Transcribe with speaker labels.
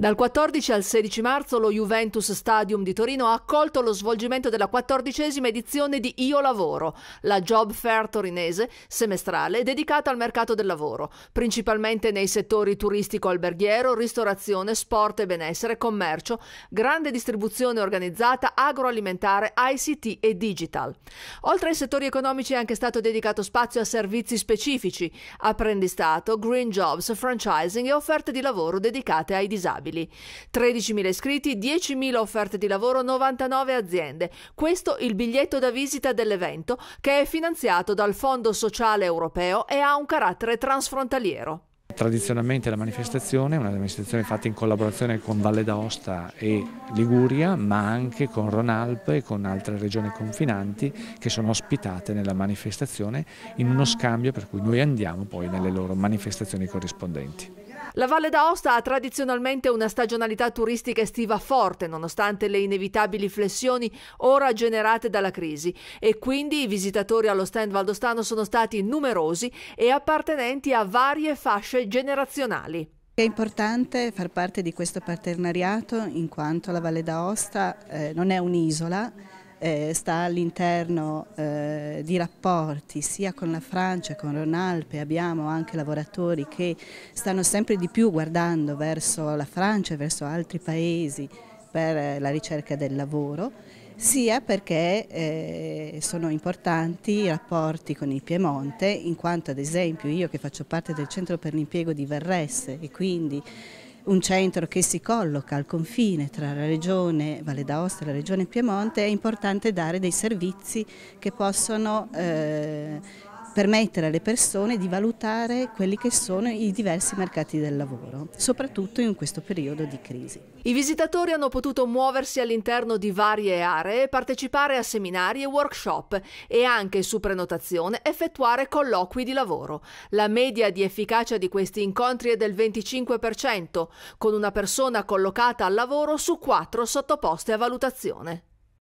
Speaker 1: Dal 14 al 16 marzo lo Juventus Stadium di Torino ha accolto lo svolgimento della quattordicesima edizione di Io Lavoro, la job fair torinese semestrale dedicata al mercato del lavoro, principalmente nei settori turistico-alberghiero, ristorazione, sport e benessere, commercio, grande distribuzione organizzata, agroalimentare, ICT e digital. Oltre ai settori economici è anche stato dedicato spazio a servizi specifici, apprendistato, green jobs, franchising e offerte di lavoro dedicate ai disabili rinnovabili. 13.000 iscritti, 10.000 offerte di lavoro, 99 aziende. Questo il biglietto da visita dell'evento che è finanziato dal Fondo Sociale Europeo e ha un carattere transfrontaliero.
Speaker 2: Tradizionalmente la manifestazione è una manifestazione fatta in collaborazione con Valle d'Aosta e Liguria, ma anche con Ronalp e con altre regioni confinanti che sono ospitate nella manifestazione in uno scambio per cui noi andiamo poi nelle loro manifestazioni corrispondenti.
Speaker 1: La Valle d'Aosta ha tradizionalmente una stagionalità turistica estiva forte, nonostante le inevitabili flessioni ora generate dalla crisi, e quindi i visitatori allo stand valdostano sono stati numerosi e appartenenti a
Speaker 3: varie fasce generazionali. È importante far parte di questo partenariato in quanto la Valle d'Aosta eh, non è un'isola, eh, sta all'interno eh, di rapporti sia con la Francia, con Ronalpe, abbiamo anche lavoratori che stanno sempre di più guardando verso la Francia e verso altri paesi per la ricerca del lavoro sia perché eh, sono importanti i rapporti con il Piemonte, in quanto ad esempio io che faccio parte del Centro per l'Impiego di Verresse e quindi un centro che si colloca al confine tra la regione Valle d'Aosta e la regione Piemonte, è importante dare dei servizi che possono eh, permettere alle persone di valutare quelli che sono i diversi mercati del lavoro, soprattutto in questo periodo di crisi.
Speaker 2: I
Speaker 1: visitatori hanno potuto muoversi all'interno di varie aree, partecipare a seminari e workshop e anche su prenotazione effettuare colloqui di lavoro. La media di efficacia di questi incontri è del 25%, con una persona collocata al lavoro su quattro sottoposte a valutazione.